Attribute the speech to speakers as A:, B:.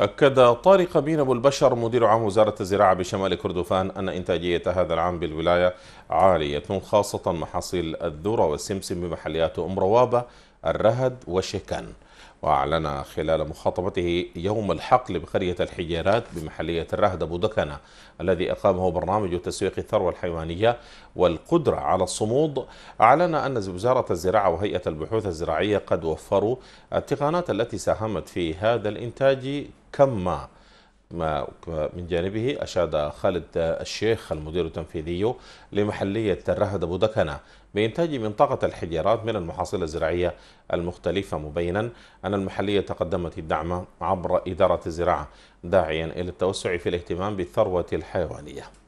A: أكد طارق بين أبو البشر مدير عام وزارة الزراعة بشمال كردفان أن إنتاجية هذا العام بالولاية عالية خاصة محاصيل الذرة والسمسم بمحليات أم روابة الرهد وشيكان وأعلن خلال مخاطبته يوم الحقل بقرية الحجيرات بمحلية الرهد أبو دكنة الذي أقامه برنامج تسويق الثروة الحيوانية والقدرة على الصمود أعلن أن وزارة الزراعة وهيئة البحوث الزراعية قد وفروا التقنيات التي ساهمت في هذا الإنتاج كما ما من جانبه أشاد خالد الشيخ المدير التنفيذي لمحلية الرهد أبو دكنة بإنتاج منطقة الحجارات من المحاصيل الزراعية المختلفة مبينا أن المحلية تقدمت الدعم عبر إدارة الزراعة داعيا إلى التوسع في الاهتمام بالثروة الحيوانية